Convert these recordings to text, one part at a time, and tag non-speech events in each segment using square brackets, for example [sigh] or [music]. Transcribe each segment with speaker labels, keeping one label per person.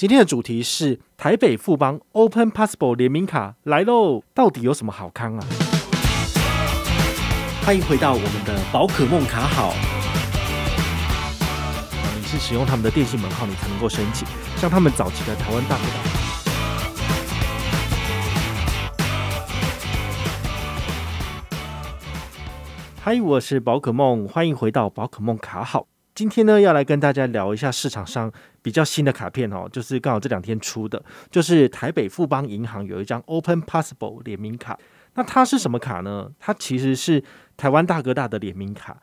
Speaker 1: 今天的主题是台北富邦 Open p a s s p o r t 联名卡来喽，到底有什么好看啊？欢迎回到我们的宝可梦卡好。你是使用他们的电信门号你才能够申请，像他们早期的台湾大哥大。嗨，我是宝可梦，欢迎回到宝可梦卡好。今天呢，要来跟大家聊一下市场上比较新的卡片哦，就是刚好这两天出的，就是台北富邦银行有一张 Open Possible 联名卡。那它是什么卡呢？它其实是台湾大哥大的联名卡，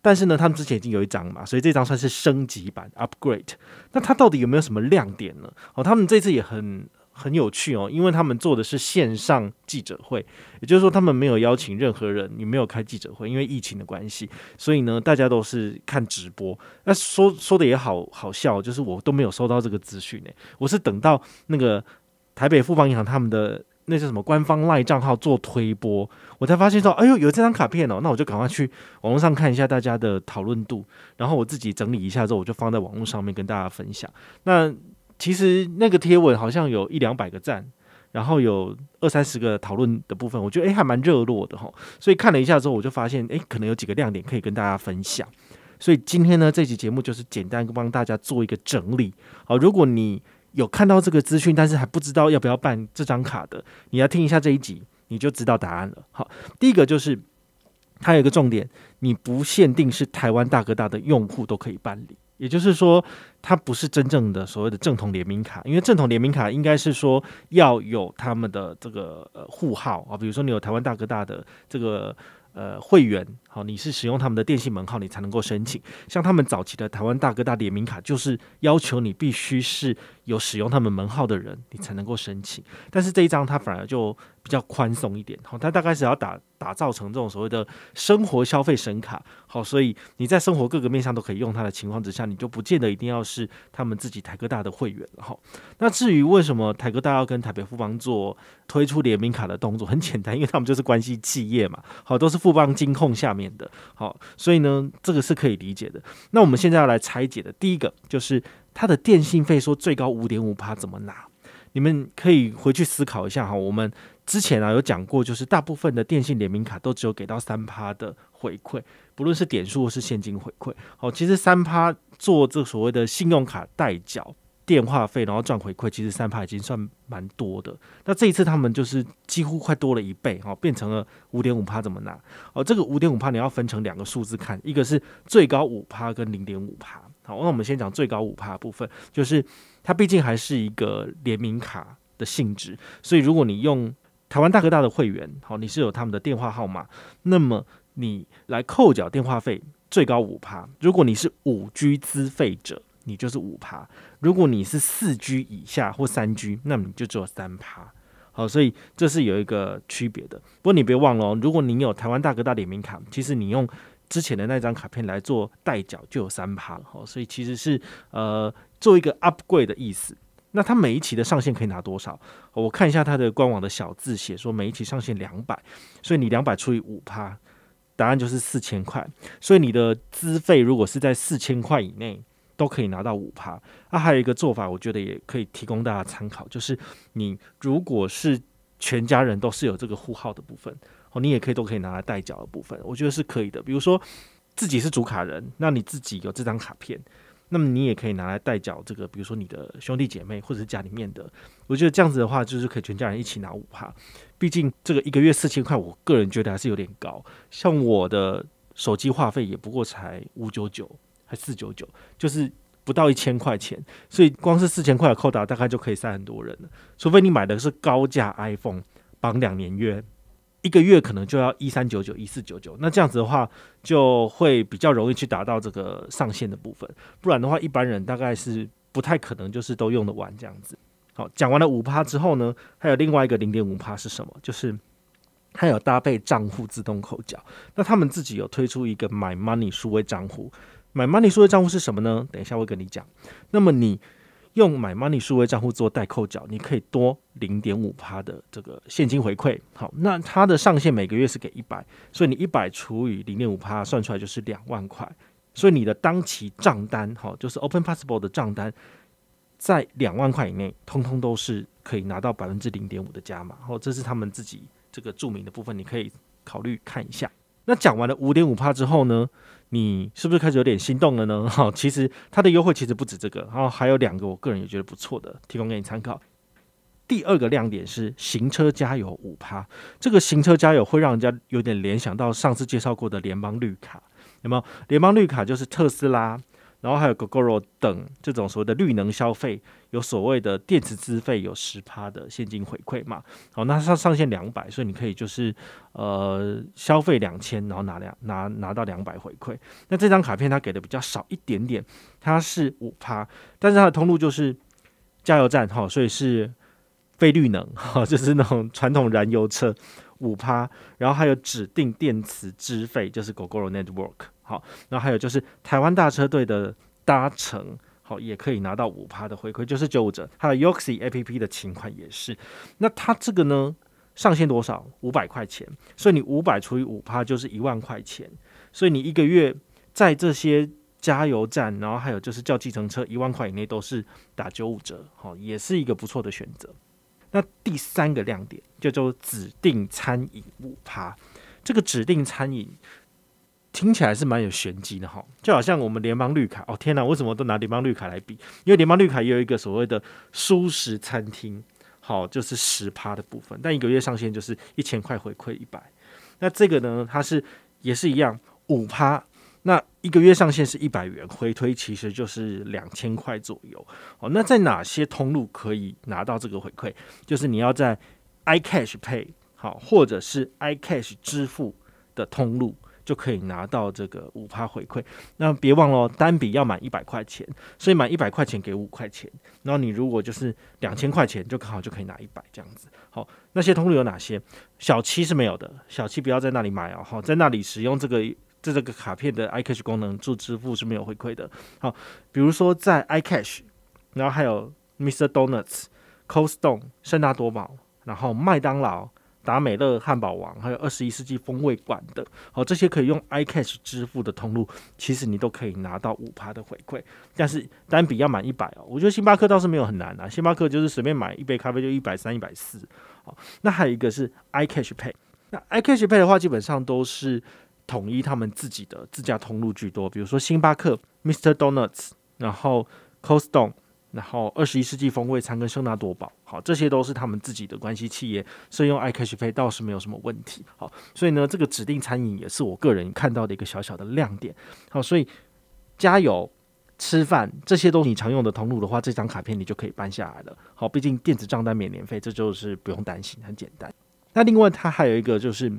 Speaker 1: 但是呢，他们之前已经有一张嘛，所以这张算是升级版 Upgrade。那它到底有没有什么亮点呢？哦，他们这次也很。很有趣哦，因为他们做的是线上记者会，也就是说他们没有邀请任何人，也没有开记者会，因为疫情的关系，所以呢，大家都是看直播。那说说的也好好笑，就是我都没有收到这个资讯呢，我是等到那个台北富邦银行他们的那些什么官方赖账号做推播，我才发现说，哎呦，有这张卡片哦，那我就赶快去网络上看一下大家的讨论度，然后我自己整理一下之后，我就放在网络上面跟大家分享。那其实那个贴文好像有一两百个赞，然后有二三十个讨论的部分，我觉得诶还蛮热络的哈。所以看了一下之后，我就发现诶可能有几个亮点可以跟大家分享。所以今天呢这期节目就是简单帮大家做一个整理。好，如果你有看到这个资讯，但是还不知道要不要办这张卡的，你要听一下这一集，你就知道答案了。好，第一个就是它有一个重点，你不限定是台湾大哥大的用户都可以办理。也就是说，它不是真正的所谓的正统联名卡，因为正统联名卡应该是说要有他们的这个呃户号啊，比如说你有台湾大哥大的这个呃会员。好，你是使用他们的电信门号，你才能够申请。像他们早期的台湾大哥大联名卡，就是要求你必须是有使用他们门号的人，你才能够申请。但是这一张它反而就比较宽松一点。好，它大概是要打打造成这种所谓的生活消费神卡。好，所以你在生活各个面向都可以用它的情况之下，你就不见得一定要是他们自己台哥大的会员。好，那至于为什么台哥大要跟台北富邦做推出联名卡的动作，很简单，因为他们就是关系企业嘛。好，都是富邦金控下。面的，好，所以呢，这个是可以理解的。那我们现在要来拆解的，第一个就是它的电信费说最高五点五趴怎么拿？你们可以回去思考一下哈。我们之前啊有讲过，就是大部分的电信联名卡都只有给到三趴的回馈，不论是点数或是现金回馈。好，其实三趴做这所谓的信用卡代缴。电话费，然后赚回馈，其实三趴已经算蛮多的。那这一次他们就是几乎快多了一倍哦，变成了五点五趴，怎么拿？哦，这个五点五趴你要分成两个数字看，一个是最高五趴跟零点五趴。好，那我们先讲最高五趴部分，就是它毕竟还是一个联名卡的性质，所以如果你用台湾大哥大的会员，好，你是有他们的电话号码，那么你来扣缴电话费最高五趴。如果你是五居资费者。你就是五趴，如果你是四 G 以下或三 G，那你就只有三趴。好，所以这是有一个区别的。不过你别忘了，如果你有台湾大哥大联名卡，其实你用之前的那张卡片来做代缴就有三趴了。好，所以其实是呃做一个 upgrade 的意思。那它每一期的上限可以拿多少？我看一下它的官网的小字写说，每一期上限两百，所以你两百除以五趴，答案就是四千块。所以你的资费如果是在四千块以内。都可以拿到五趴，那还有一个做法，我觉得也可以提供大家参考，就是你如果是全家人都是有这个户号的部分，哦，你也可以都可以拿来代缴的部分，我觉得是可以的。比如说自己是主卡人，那你自己有这张卡片，那么你也可以拿来代缴这个，比如说你的兄弟姐妹或者是家里面的，我觉得这样子的话，就是可以全家人一起拿五趴。毕竟这个一个月四千块，我个人觉得还是有点高。像我的手机话费也不过才五九九。还四九九，就是不到一千块钱，所以光是四千块的扣打，大概就可以塞很多人了。除非你买的是高价 iPhone，绑两年约，一个月可能就要一三九九、一四九九。那这样子的话，就会比较容易去达到这个上限的部分。不然的话，一般人大概是不太可能，就是都用得完这样子。好，讲完了五趴之后呢，还有另外一个零点五趴是什么？就是它有搭配账户自动扣缴。那他们自己有推出一个 My Money 数位账户。买 money 数位账户是什么呢？等一下我会跟你讲。那么你用买 money 数位账户做代扣缴，你可以多零点五趴的这个现金回馈。好，那它的上限每个月是给一百，所以你一百除以零点五趴，算出来就是两万块。所以你的当期账单，好，就是 Open Possible 的账单，在两万块以内，通通都是可以拿到百分之零点五的加码。哦，这是他们自己这个注明的部分，你可以考虑看一下。那讲完了五点五趴之后呢，你是不是开始有点心动了呢？[laughs] 哈，其实它的优惠其实不止这个，然后还有两个，我个人也觉得不错的，提供给你参考。第二个亮点是行车加油五趴，这个行车加油会让人家有点联想到上次介绍过的联邦绿卡，有没有？联邦绿卡就是特斯拉。然后还有 GoGoRo 等这种所谓的绿能消费，有所谓的电子资费有十趴的现金回馈嘛？哦，那它上限两百，所以你可以就是呃消费两千，然后拿两拿拿到两百回馈。那这张卡片它给的比较少一点点，它是五趴，但是它的通路就是加油站哈，所以是非绿能哈，就是那种传统燃油车。五趴，然后还有指定电磁资费，就是 Google Network，好，然后还有就是台湾大车队的搭乘，好，也可以拿到五趴的回馈，就是九五折。还有 y o x i APP 的情况也是，那它这个呢，上限多少？五百块钱，所以你五百除以五趴就是一万块钱，所以你一个月在这些加油站，然后还有就是叫计程车，一万块以内都是打九五折，好，也是一个不错的选择。那第三个亮点叫做指定餐饮五趴，这个指定餐饮听起来是蛮有玄机的哈，就好像我们联邦绿卡哦，天哪，为什么都拿联邦绿卡来比？因为联邦绿卡也有一个所谓的舒适餐厅，好就是十趴的部分，但一个月上限就是一千块回馈一百。那这个呢，它是也是一样五趴。一个月上限是一百元，回推其实就是两千块左右哦。那在哪些通路可以拿到这个回馈？就是你要在 iCashPay 好，或者是 iCash 支付的通路就可以拿到这个五趴回馈。那别忘了单笔要满一百块钱，所以满一百块钱给五块钱。然后你如果就是两千块钱，就刚好就可以拿一百这样子。好，那些通路有哪些？小七是没有的，小七不要在那里买哦。好，在那里使用这个。这这个卡片的 iCash 功能做支付是没有回馈的。好，比如说在 iCash，然后还有 m r Donuts、c o s t o n e 圣大多宝，然后麦当劳、达美乐、汉堡王，还有二十一世纪风味馆的。好，这些可以用 iCash 支付的通路，其实你都可以拿到五趴的回馈。但是单笔要满一百哦，我觉得星巴克倒是没有很难啊。星巴克就是随便买一杯咖啡就一百三、一百四。好，那还有一个是 iCash Pay。那 iCash Pay 的话，基本上都是。统一他们自己的自家通路居多，比如说星巴克、Mr. Donuts，然后 c o s t n e 然后二十一世纪风味餐跟圣纳多宝，好，这些都是他们自己的关系企业，所以用 iCash Pay 倒是没有什么问题。好，所以呢，这个指定餐饮也是我个人看到的一个小小的亮点。好，所以加油吃饭，这些都是你常用的通路的话，这张卡片你就可以办下来了。好，毕竟电子账单免年费，这就是不用担心，很简单。那另外它还有一个就是。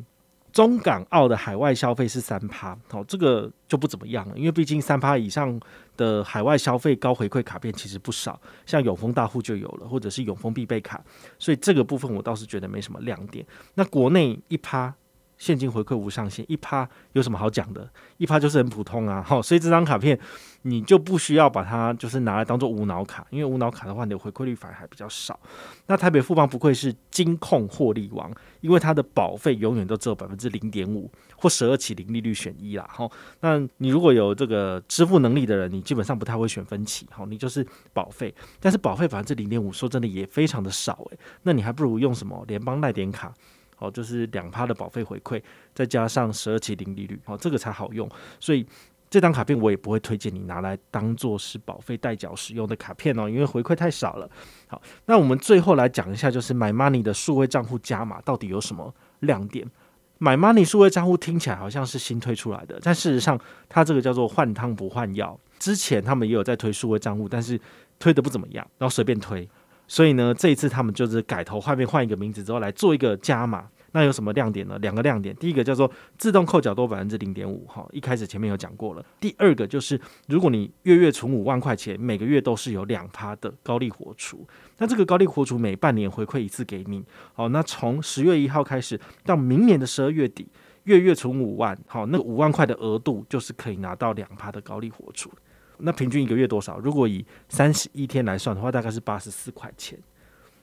Speaker 1: 中港澳的海外消费是三趴，好，这个就不怎么样了，因为毕竟三趴以上的海外消费高回馈卡片其实不少，像永丰大户就有了，或者是永丰必备卡，所以这个部分我倒是觉得没什么亮点。那国内一趴。现金回馈无上限，一趴有什么好讲的？一趴就是很普通啊，好，[laughs] 所以这张卡片你就不需要把它就是拿来当做无脑卡，因为无脑卡的话，你的回馈率反而还比较少。那台北富邦不愧是金控获利王，因为它的保费永远都只有百分之零点五或十二起零利率选一啦，哈。那你如果有这个支付能力的人，你基本上不太会选分期，哈，你就是保费。但是保费反正零点五，说真的也非常的少，诶。那你还不如用什么联邦赖点卡。哦，就是两趴的保费回馈，再加上十二期零利率，哦，这个才好用。所以这张卡片我也不会推荐你拿来当做是保费代缴使用的卡片哦，因为回馈太少了。好，那我们最后来讲一下，就是 My Money 的数位账户加码到底有什么亮点买 Money 数位账户听起来好像是新推出来的，但事实上它这个叫做换汤不换药。之前他们也有在推数位账户，但是推的不怎么样，然后随便推。所以呢，这一次他们就是改头换面，换一个名字之后来做一个加码。那有什么亮点呢？两个亮点，第一个叫做自动扣缴多百分之零点五，哈，一开始前面有讲过了。第二个就是，如果你月月存五万块钱，每个月都是有两趴的高利活储。那这个高利活储每半年回馈一次给你，好，那从十月一号开始到明年的十二月底，月月存五万，好，那五万块的额度就是可以拿到两趴的高利活储。那平均一个月多少？如果以三十一天来算的话，大概是八十四块钱。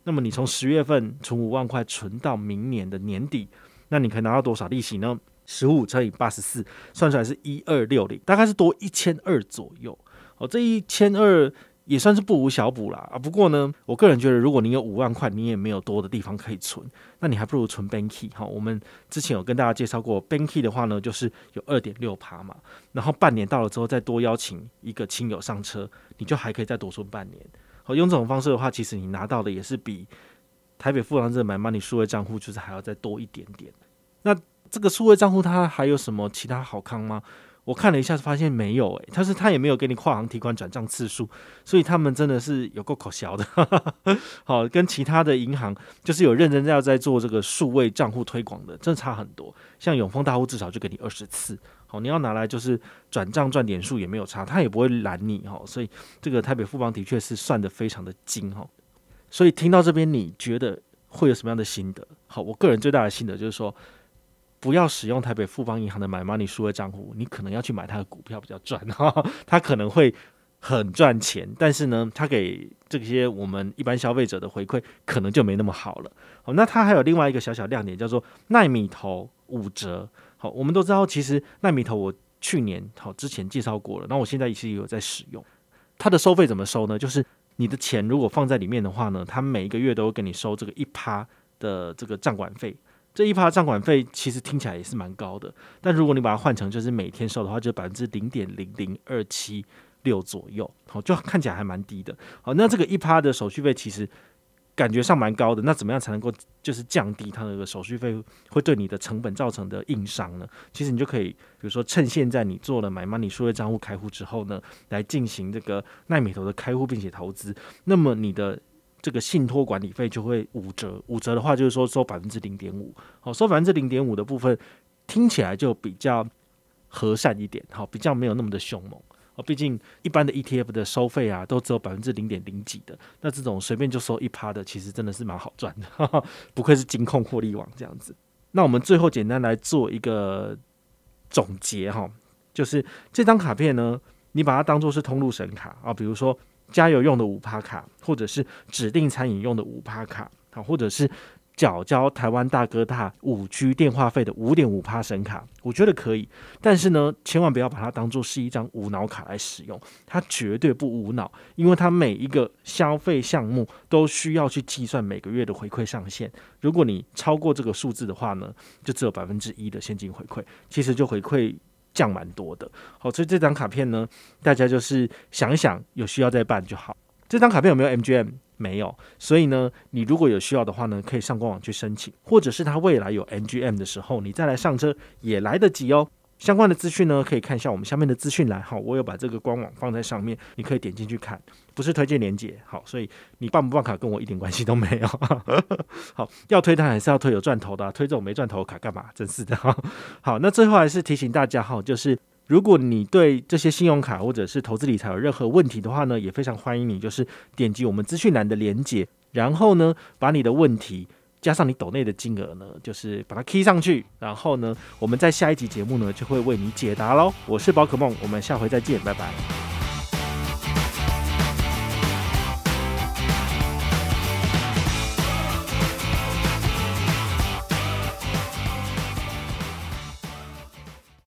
Speaker 1: 那么你从十月份从五万块存到明年的年底，那你可以拿到多少利息呢？十五乘以八十四，算出来是一二六零，大概是多一千二左右。哦，这一千二。也算是不无小补啦啊！不过呢，我个人觉得，如果你有五万块，你也没有多的地方可以存，那你还不如存 Banky 哈。我们之前有跟大家介绍过 Banky 的话呢，就是有二点六趴嘛，然后半年到了之后，再多邀请一个亲友上车，你就还可以再多存半年。好，用这种方式的话，其实你拿到的也是比台北富兰这买 Money 数位账户，就是还要再多一点点。那这个数位账户它还有什么其他好康吗？我看了一下，发现没有诶。但是他也没有给你跨行提款转账次数，所以他们真的是有够可笑的。[laughs] 好，跟其他的银行就是有认真在在做这个数位账户推广的，真的差很多。像永丰大户至少就给你二十次，好，你要拿来就是转账赚点数也没有差，他也不会拦你哈。所以这个台北富邦的确是算的非常的精哈。所以听到这边你觉得会有什么样的心得？好，我个人最大的心得就是说。不要使用台北富邦银行的买 money 收的账户，你可能要去买它的股票比较赚 [laughs] 哈，它可能会很赚钱，但是呢，它给这些我们一般消费者的回馈可能就没那么好了。好，那它还有另外一个小小亮点叫做纳米头五折。好，我们都知道，其实纳米头我去年好之前介绍过了，那我现在其实有在使用。它的收费怎么收呢？就是你的钱如果放在里面的话呢，它每一个月都会给你收这个一趴的这个账管费。这一趴的账管费其实听起来也是蛮高的，但如果你把它换成就是每天收的话，就百分之零点零零二七六左右，好，就看起来还蛮低的。好，那这个一趴的手续费其实感觉上蛮高的，那怎么样才能够就是降低它那个手续费会对你的成本造成的硬伤呢？其实你就可以，比如说趁现在你做了买 money 数位账户开户之后呢，来进行这个奈美头的开户并且投资，那么你的。这个信托管理费就会五折，五折的话就是说收百分之零点五，好，收百分之零点五的部分听起来就比较和善一点，好，比较没有那么的凶猛。哦，毕竟一般的 ETF 的收费啊，都只有百分之零点零几的，那这种随便就收一趴的，其实真的是蛮好赚的，不愧是金控获利网这样子。那我们最后简单来做一个总结哈，就是这张卡片呢，你把它当做是通路神卡啊，比如说。加油用的五帕卡，或者是指定餐饮用的五帕卡，好，或者是缴交台湾大哥大五 G 电话费的五点五帕神卡，我觉得可以。但是呢，千万不要把它当做是一张无脑卡来使用，它绝对不无脑，因为它每一个消费项目都需要去计算每个月的回馈上限。如果你超过这个数字的话呢，就只有百分之一的现金回馈，其实就回馈。降蛮多的，好，所以这张卡片呢，大家就是想一想，有需要再办就好。这张卡片有没有 MGM？没有，所以呢，你如果有需要的话呢，可以上官网去申请，或者是他未来有 MGM 的时候，你再来上车也来得及哦。相关的资讯呢，可以看一下我们下面的资讯栏。哈，我有把这个官网放在上面，你可以点进去看，不是推荐连接。好，所以你办不办卡跟我一点关系都没有。[laughs] 好，要推但还是要推有赚头的，推这种没赚头的卡干嘛？真是的。好，那最后还是提醒大家哈，就是如果你对这些信用卡或者是投资理财有任何问题的话呢，也非常欢迎你，就是点击我们资讯栏的连接，然后呢，把你的问题。加上你抖内的金额呢，就是把它 K 上去，然后呢，我们在下一集节目呢就会为你解答喽。我是宝可梦，我们下回再见，拜拜。